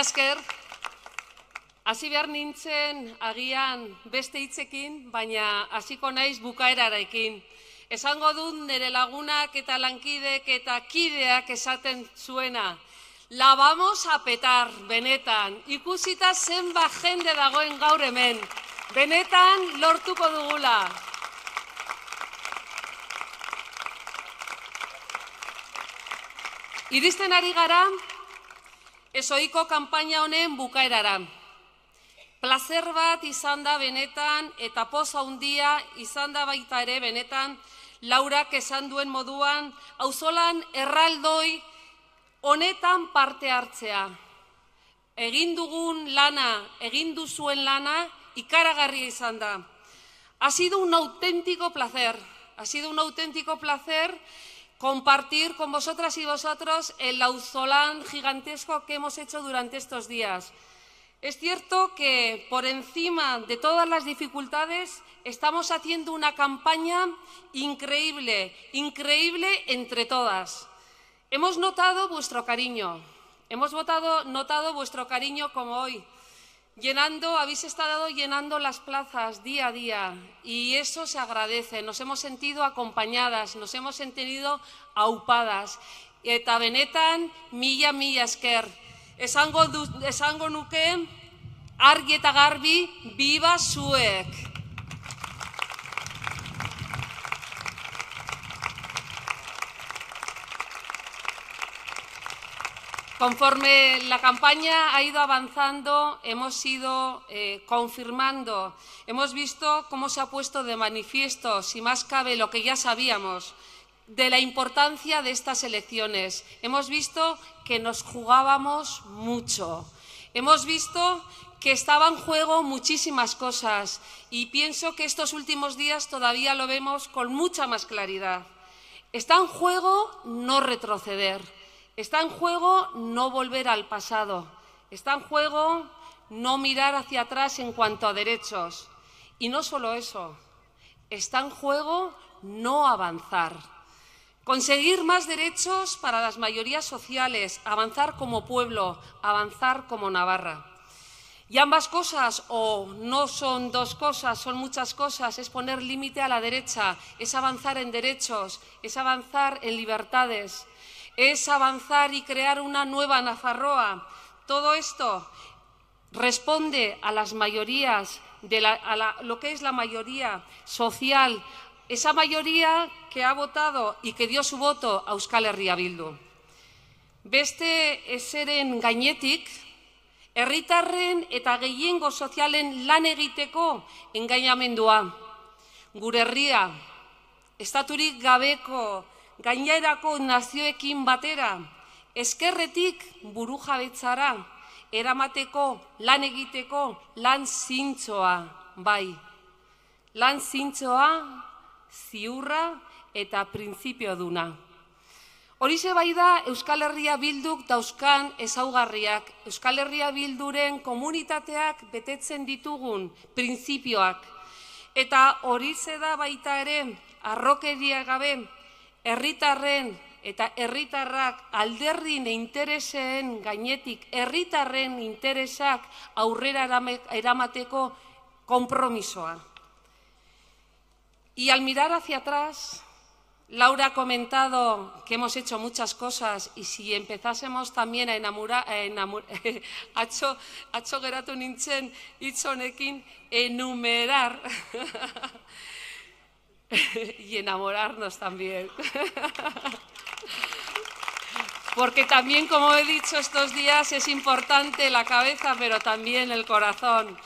esker. Hasi behar nintzen agian beste hitzekin, baina hasiko naiz bukaerarekin. Esango dut nire lagunak eta lankidek eta kideak esaten zuena. La vamos a petar, benetan. Ikusita zenba jende dagoen gaur hemen. Benetan lortuko dugula. Idisten ari gara, esoiko kanpaina honen bukaeraran. Plazer bat izan da benetan eta poz handia izan da baita ere benetan laurak esan duen moduan auzolan erraldoi honetan parte hartzea. Egin dugun lana, egin duzuen lana, ikaragarria izan da. Ha sido un auténtico placer, ha sido un auténtico placer compartir con vosotras y vosotros el lauzolán gigantesco que hemos hecho durante estos días. Es cierto que, por encima de todas las dificultades, estamos haciendo una campaña increíble, increíble entre todas. Hemos notado vuestro cariño, hemos notado vuestro cariño como hoy llenando, habéis estado llenando las plazas día a día y eso se agradece. Nos hemos sentido acompañadas, nos hemos sentido aupadas. Eta benetan, milla, milla esker. Esango, esango nuke, argi eta garbi, biba zuek! Conforme la campaña ha ido avanzando, hemos ido eh, confirmando, hemos visto cómo se ha puesto de manifiesto, si más cabe, lo que ya sabíamos, de la importancia de estas elecciones. Hemos visto que nos jugábamos mucho. Hemos visto que estaban en juego muchísimas cosas y pienso que estos últimos días todavía lo vemos con mucha más claridad. Está en juego no retroceder. Está en juego no volver al pasado. Está en juego no mirar hacia atrás en cuanto a derechos. Y no solo eso. Está en juego no avanzar. Conseguir más derechos para las mayorías sociales, avanzar como pueblo, avanzar como Navarra. Y ambas cosas, o no son dos cosas, son muchas cosas, es poner límite a la derecha, es avanzar en derechos, es avanzar en libertades, es avanzar y crear una nueva Nafarroa. Todo esto responde a las mayorías, de la, a lo que es la mayoría social, esa mayoría que ha votado y que dio su voto a Euskal Herria Bildu. Beste eseren gainetik, herritarren eta gehiengo sozialen lan egiteko engainamendua. Gure herria, estaturik gabeko gainerako nazioekin batera, eskerretik buru jabetzara, eramateko, lan egiteko, lan zintzoa, bai. Lan zintzoa, ziurra eta printzipio duna. Horize bai da Euskal Herria Bilduk dauzkan ezaugarriak, Euskal Herria Bilduren komunitateak betetzen ditugun printzipioak. Eta horize da baita ere, arrokeria gabe, herritarren eta herritarrak alderrin interesen gainetik herritarren interesak aurrera eramateko konpromisoa. Y al mirar hacia atrás, Laura ha comentado que hemos hecho muchas cosas y si empezásemos también a enamorar, a enamor, ha, hecho, ha hecho geratu nintzen, itxonekin, enumerar, y enamorarnos también. Porque también, como he dicho estos días, es importante la cabeza, pero también el corazón.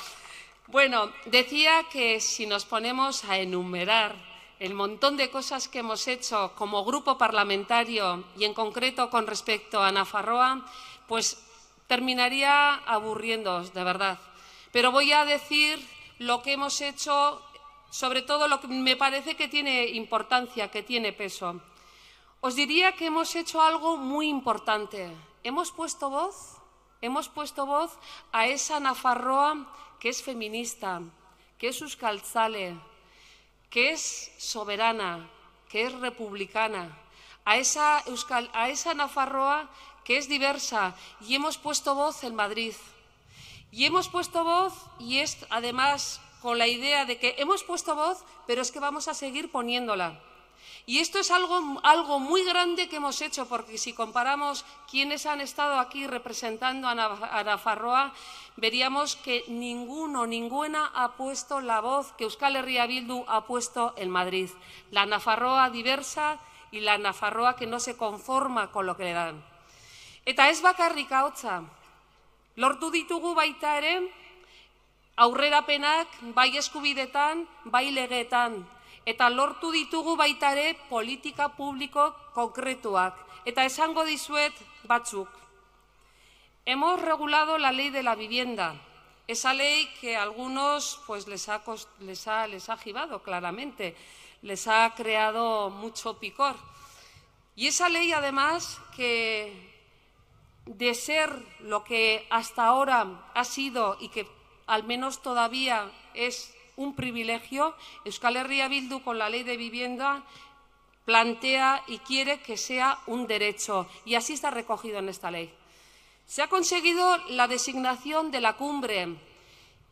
Bueno, decía que si nos ponemos a enumerar el montón de cosas que hemos hecho como grupo parlamentario y en concreto con respecto a Nafarroa, pues terminaría aburriéndoos, de verdad. Pero voy a decir lo que hemos hecho sobre todo lo que me parece que tiene importancia, que tiene peso. Os diría que hemos hecho algo muy importante. Hemos puesto voz, hemos puesto voz a esa Nafarroa que es feminista, que es uscalzale, que es soberana, que es republicana, a esa, a esa Nafarroa que es diversa y hemos puesto voz en Madrid. Y hemos puesto voz y es además con la idea de que hemos puesto voz, pero es que vamos a seguir poniéndola. Y esto es algo, muy grande que hemos hecho, porque si comparamos quienes han estado aquí representando a Nafarroa, veríamos que ninguno, ninguna ha puesto la voz que Euskal Herria Bildu ha puesto en Madrid. La Nafarroa diversa y la Nafarroa que no se conforma con lo que le dan. Eta es bakarrik ahotsa. Lortu ditugu Aurrerapenak bai eskubidetan, bai legeetan, eta lortu ditugu baita ere politika publiko konkretuak, eta esango dizuet batzuk. Hemos regulado la ley de la vivienda, esa ley que a algunos pues, les, ha, les, ha, les ha claramente, les ha creado mucho picor. Y esa ley, además, que de ser lo que hasta ahora ha sido y que al menos todavía es un privilegio, Euskal Herria Bildu con la ley de vivienda plantea y quiere que sea un derecho, y así está recogido en esta ley. Se ha conseguido la designación de la cumbre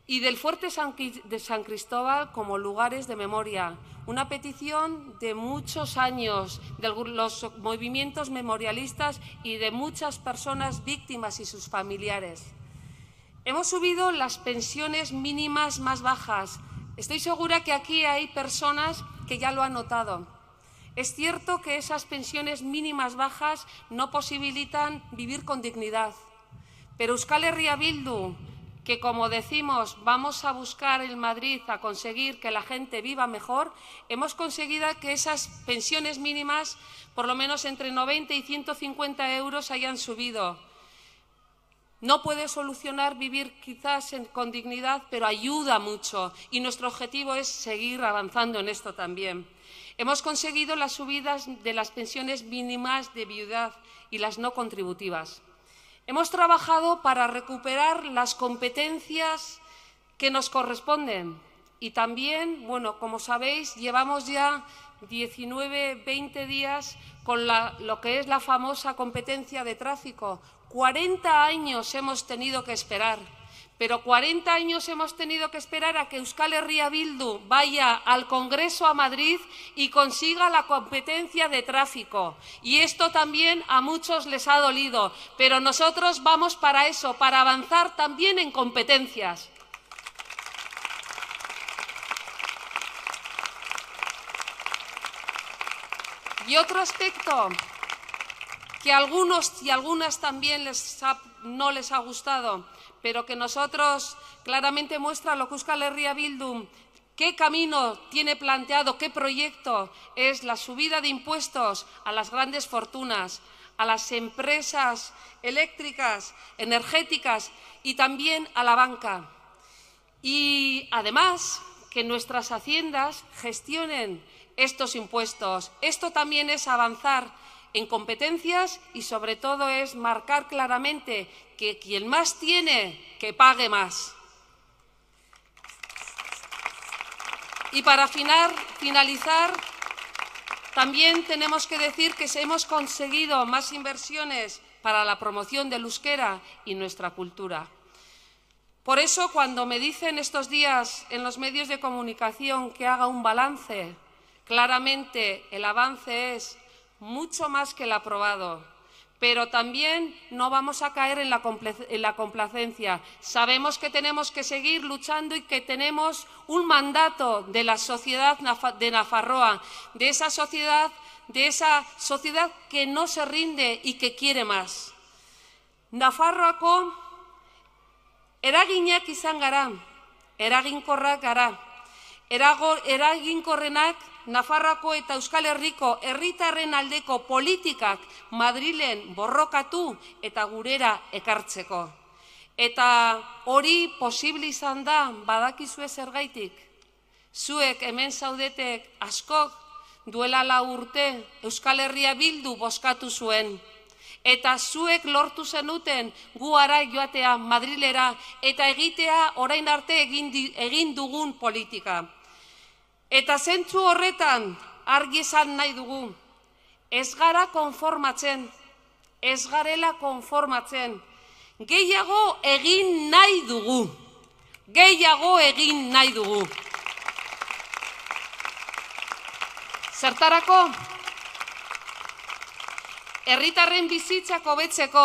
y del fuerte de San Cristóbal como lugares de memoria, una petición de muchos años de los movimientos memorialistas y de muchas personas víctimas y sus familiares. Hemos subido las pensiones mínimas más bajas. Estoy segura que aquí hay personas que ya lo han notado. Es cierto que esas pensiones mínimas bajas no posibilitan vivir con dignidad, pero Euskal Herria que como decimos vamos a buscar en Madrid a conseguir que la gente viva mejor, hemos conseguido que esas pensiones mínimas, por lo menos entre 90 y 150 euros, hayan subido. No puede solucionar vivir quizás con dignidad, pero ayuda mucho y nuestro objetivo es seguir avanzando en esto también. Hemos conseguido las subidas de las pensiones mínimas de viudedad y las no contributivas. Hemos trabajado para recuperar las competencias que nos corresponden y también, bueno, como sabéis, llevamos ya 19, 20 días con lo que es la famosa competencia de tráfico, 40 años hemos tenido que esperar, pero 40 años hemos tenido que esperar a que Euskal Herria Bildu vaya al Congreso a Madrid y consiga la competencia de tráfico. Y esto también a muchos les ha dolido, pero nosotros vamos para eso, para avanzar también en competencias. Y otro aspecto que a algunos y algunas también les no les ha gustado, pero que nosotros claramente muestra lo que la Herria Bildum, ¿Qué camino tiene planteado, qué proyecto es la subida de impuestos a las grandes fortunas, a las empresas eléctricas, energéticas y también a la banca? Y además que nuestras haciendas gestionen estos impuestos. Esto también es avanzar en competencias y, sobre todo, es marcar claramente que quien más tiene, que pague más. Y para finalizar, también tenemos que decir que hemos conseguido más inversiones para la promoción del euskera y nuestra cultura. Por eso, cuando me dicen estos días en los medios de comunicación que haga un balance, claramente el avance es mucho más que el aprobado. Pero también no vamos a caer en la, complacencia. Sabemos que tenemos que seguir luchando y que tenemos un mandato de la sociedad de Nafarroa, de esa sociedad, de esa sociedad que no se rinde y que quiere más. Nafarroako eraginak izan gara, eraginkorrak gara. eraginkorrenak Nafarrako eta Euskal Herriko herritarren aldeko politikak Madrilen borrokatu eta gurera ekartzeko. Eta hori posibilizan da da badakizue zergaitik. Zuek hemen zaudetek askok duela la urte Euskal Herria bildu boskatu zuen. Eta zuek lortu zenuten gu ara joatea Madrilera eta egitea orain arte egin dugun politika. Eta zentzu horretan, argi esan nahi dugu. Ez gara konformatzen. Ez garela konformatzen. Gehiago egin nahi dugu. Gehiago egin nahi dugu. Zertarako, erritarren bizitzako betzeko,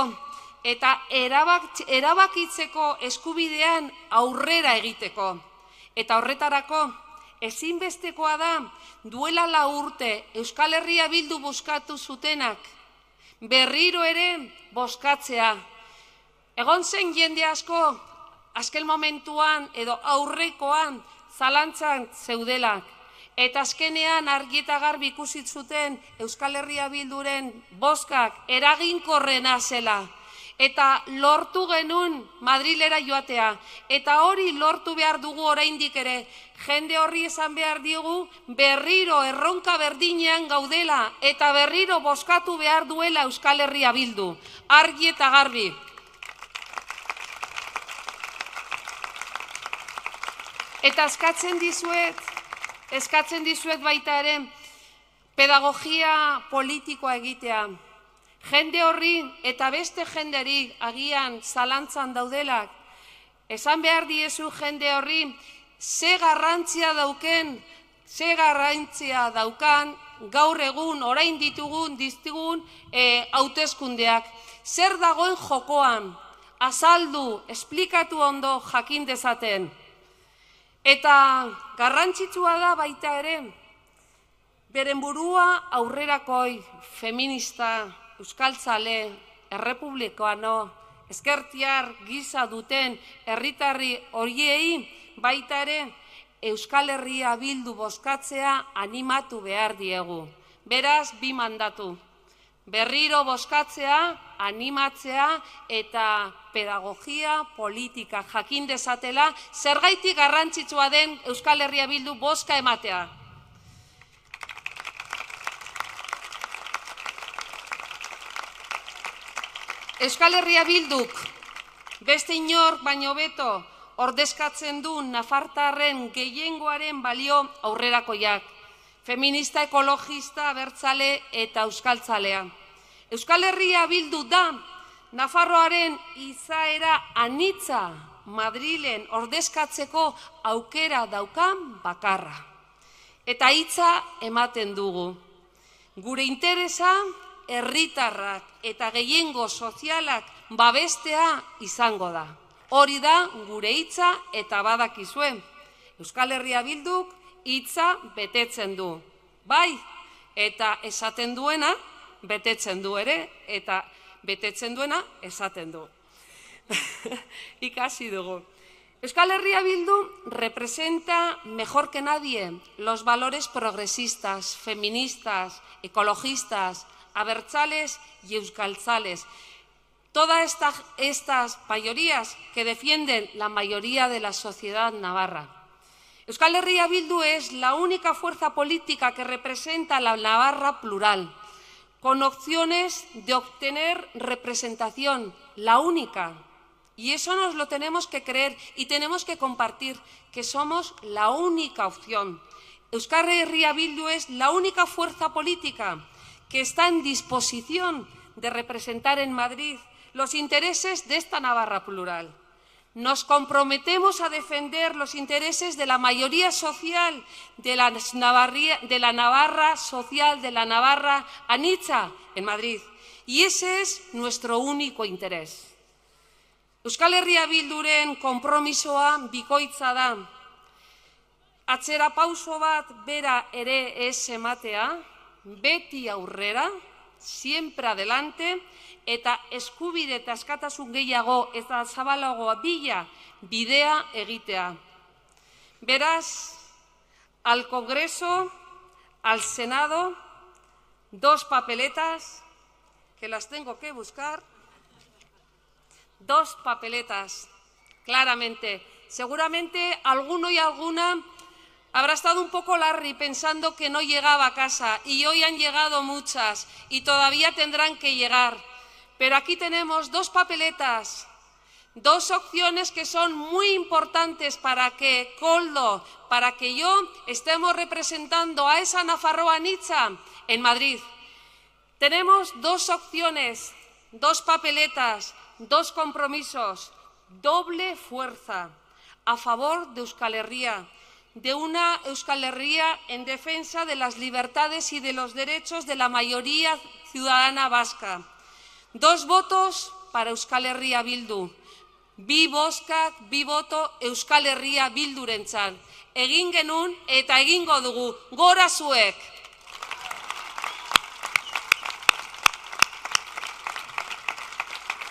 eta erabakitzeko eskubidean aurrera egiteko. Eta horretarako, ezinbestekoa da duela la urte Euskal Herria bildu buskatu zutenak berriro ere boskatzea. Egon zen jende asko, azken momentuan edo aurrekoan zalantzan zeudelak. Eta azkenean argieta garbi ikusit zuten Euskal Herria Bilduren boskak eraginkorrena zela eta lortu genun Madrilera joatea. Eta hori lortu behar dugu oraindik ere, jende horri esan behar digu berriro erronka berdinean gaudela eta berriro boskatu behar duela Euskal Herria bildu. Argi eta garbi. Eta eskatzen dizuet, eskatzen dizuet baita ere, pedagogia politikoa egitea. Jende horri eta beste jenderi agian zalantzan daudelak. Esan behar diezu jende horri ze garrantzia dauken, ze garrantzia daukan gaur egun orain ditugun diztigun e, hautezkundeak. Zer dagoen jokoan, azaldu, esplikatu ondo jakin dezaten. Eta garrantzitsua da baita ere, beren burua aurrerakoi, feminista, euskaltzale, errepublikoano, ezkertiar giza duten herritarri horiei baitare Euskal Herria bildu boskatzea animatu behar diegu. Beraz, bi mandatu. Berriro boskatzea, animatzea eta pedagogia politika jakin dezatela zergaitik garrantzitsua den Euskal Herria bildu boska ematea. Euskal Herria Bilduk beste inor baino beto ordezkatzen du nafartarren gehiengoaren balio aurrerakoiak, feminista, ekologista, bertzale eta euskaltzalea. Euskal Herria Bildu da Nafarroaren izaera anitza Madrilen ordezkatzeko aukera daukan bakarra. Eta hitza ematen dugu. Gure interesa herritarrak eta gehiengo sozialak babestea izango da. Hori da gure hitza eta badakizuen. Euskal Herria Bilduk hitza betetzen du. Bai, eta esaten duena betetzen du ere eta betetzen duena esaten du. Ikasi dugu. Euskal Herria Bildu representa mejor que nadie los valores progresistas, feministas, ecologistas, abertzales y euskalzales. Todas estas mayorías que defienden la mayoría de la sociedad navarra. Euskal Herria Bildu es la única fuerza política que representa la Navarra plural, con opciones de obtener representación, la única. Y eso nos lo tenemos que creer y tenemos que compartir, que somos la única opción. Euskal Herria Bildu es la única fuerza política que está en disposición de representar en Madrid los intereses de esta Navarra plural. Nos comprometemos a defender los intereses de la mayoría social, de la, Navarra social, de la Navarra Anicha en Madrid. Y ese es nuestro único interés. Euskal Herria Bilduren Compromiso bikoitza da. Atzera pauso bat bera ere beti aurrera, siempre adelante, eta eskubide de tascata gehiago eta zabala bila bidea egitea. Verás, al Congreso, al Senado, dos papeletas, que las tengo que buscar, dos papeletas, claramente. Seguramente alguno y alguna Habrá estado un poco Larry pensando que no llegaba a casa y hoy han llegado muchas y todavía tendrán que llegar. Pero aquí tenemos dos papeletas, dos opciones que son muy importantes para que Coldo, para que yo estemos representando a esa Nafarroa Nietzsche en Madrid. Tenemos dos opciones, dos papeletas, dos compromisos, doble fuerza a favor de Euskal Herria de una Euskal Herria en defensa de las libertades y de los derechos de la mayoría ciudadana vasca. Dos votos para Euskal Herria Bildu. Bi boskak, bi boto Euskal Herria Bildurentzan. Egin genun eta egingo dugu. Gora zuek!